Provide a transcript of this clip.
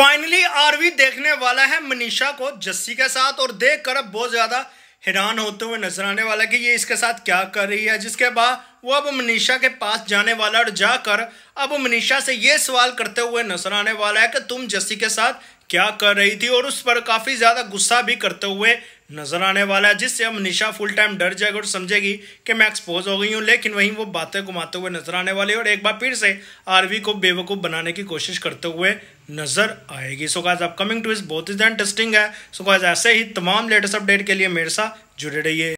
finally RV देखने वाला है मनीषा को जस्सी के साथ और देख कर अब बहुत ज़्यादा हैरान होते हुए नजर आने वाला है कि ये इसके साथ क्या कर रही है जिसके बाद वो अब मनीषा के पास जाने वाला और जाकर अब मनीषा से ये सवाल करते हुए नजर आने वाला है कि तुम जस्सी के साथ क्या कर रही थी और उस पर काफ़ी ज़्यादा गुस्सा भी करते हुए नजर आने वाला है जिससे अब मनीषा फुल टाइम डर जाएगी और समझेगी कि मैं एक्सपोज हो गई हूँ लेकिन वहीं वो बातें घुमाते हुए नजर आने वाली है और एक बार फिर से आरवी को बेवकूफ़ बनाने की कोशिश करते हुए नजर आएगी सो गाइस अपकमिंग टू इस बहुत ही ज़्यादा इंटरेस्टिंग है सो गाइस ऐसे ही तमाम लेटेस्ट अपडेट के लिए मेरे साथ जुड़े रहिए